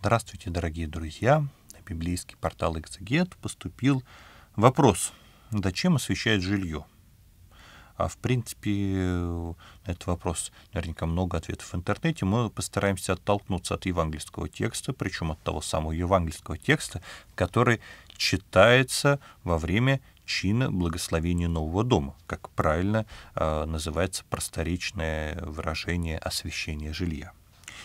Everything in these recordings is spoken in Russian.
Здравствуйте, дорогие друзья! На библейский портал «Экзегет» поступил вопрос, зачем освещают жилье? А в принципе, на этот вопрос наверняка много ответов в интернете. Мы постараемся оттолкнуться от евангельского текста, причем от того самого евангельского текста, который читается во время чина благословения нового дома, как правильно э, называется просторечное выражение освещения жилья.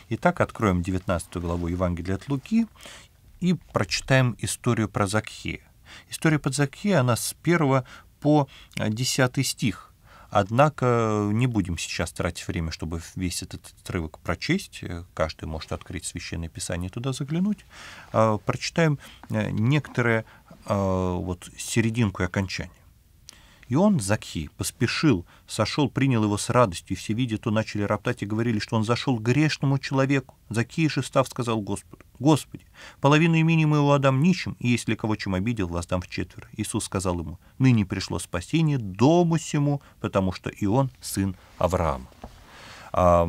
Итак, откроем 19 главу Евангелия от Луки и прочитаем историю про Закхея. История под Закхея, она с 1 по 10 э, стих. Однако э, не будем сейчас тратить время, чтобы весь этот отрывок прочесть. Э, каждый может открыть Священное Писание и туда заглянуть. Прочитаем некоторые вот серединку и окончание. И он, Закхи, поспешил, сошел, принял его с радостью, все, видя то, начали роптать и говорили, что он зашел к грешному человеку. Закхи, став сказал Господу, «Господи, половину имени моего отдам нищим, и если кого чем обидел, воздам в четверо». Иисус сказал ему, «Ныне пришло спасение дому сему, потому что и он сын Авраама». А,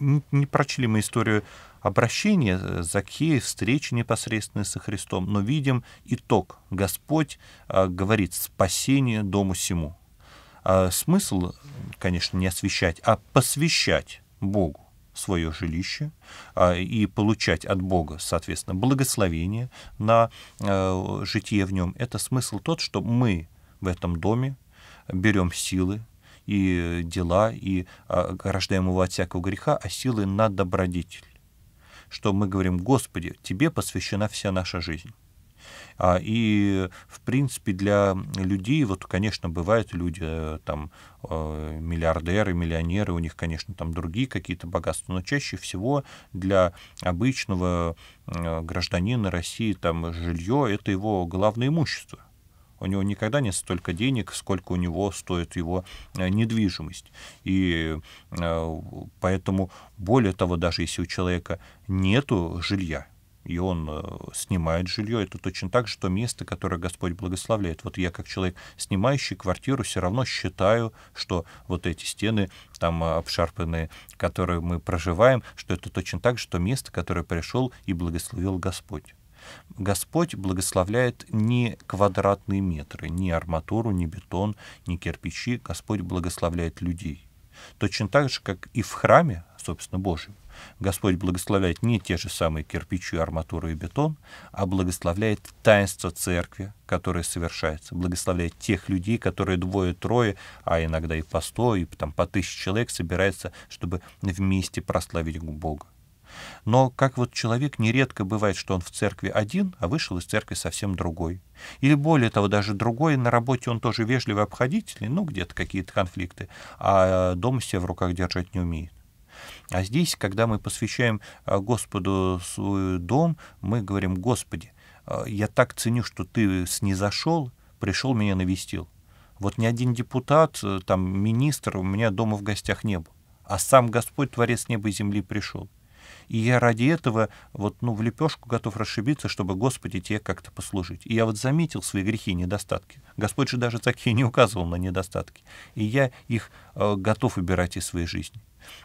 не прочли мы историю обращение э, Закхея, встречи непосредственной со Христом, но видим итог. Господь а, говорит «спасение дому сему». А смысл, конечно, не освещать, а посвящать Богу свое жилище а, и получать от Бога, соответственно, благословение на э, житие в нем. Это смысл тот, что мы в этом доме берем силы, и э, дела, и рождаем его от всякого греха, а силы на добродетель что мы говорим, Господи, Тебе посвящена вся наша жизнь. А, и, в принципе, для людей, вот, конечно, бывают люди, э, там, э, миллиардеры, миллионеры, у них, конечно, там другие какие-то богатства, но чаще всего для обычного э, гражданина России, там, жилье — это его главное имущество — у него никогда не столько денег, сколько у него стоит его э, недвижимость. И э, поэтому, более того, даже если у человека нет жилья, и он э, снимает жилье. Это точно так же то место, которое Господь благословляет. Вот я как человек, снимающий квартиру, все равно считаю, что вот эти стены там обшарпанные, которые мы проживаем, что это точно так же то место, которое пришел и благословил Господь. Господь благословляет не квадратные метры, не арматуру, не бетон, не кирпичи. Господь благословляет людей. Точно так же, как и в храме, собственно, Божьем, Господь благословляет не те же самые кирпичи, арматуру и бетон, а благословляет таинство церкви, которое совершается, благословляет тех людей, которые двое-трое, а иногда и по сто, и там, по тысяче человек собираются, чтобы вместе прославить Бога. Но как вот человек нередко бывает, что он в церкви один, а вышел из церкви совсем другой. Или более того, даже другой, на работе он тоже вежливый, обходительный, ну, где-то какие-то конфликты, а дома себя в руках держать не умеет. А здесь, когда мы посвящаем э, Господу свой дом, мы говорим, Господи, э, я так ценю, что ты снизошел, пришел меня навестил. Вот ни один депутат, э, там, министр у меня дома в гостях не был. А сам Господь, Творец неба и земли, пришел. И я ради этого вот, ну, в лепешку готов расшибиться, чтобы, Господи, тебе как-то послужить. И я вот заметил свои грехи и недостатки. Господь же даже такие не указывал на недостатки. И я их э, готов убирать из своей жизни.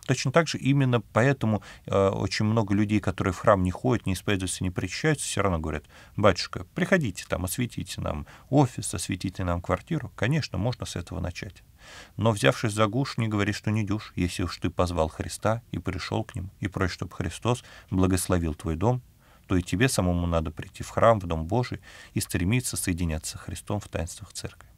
Точно так же именно поэтому э, очень много людей, которые в храм не ходят, не исповедуются, не причащаются, все равно говорят, батюшка, приходите там, осветите нам офис, осветите нам квартиру. Конечно, можно с этого начать но, взявшись за гуш, не говори, что не дюш, если уж ты позвал Христа и пришел к ним, и прочь, чтобы Христос благословил твой дом, то и тебе самому надо прийти в храм, в Дом Божий и стремиться соединяться с Христом в таинствах Церкви.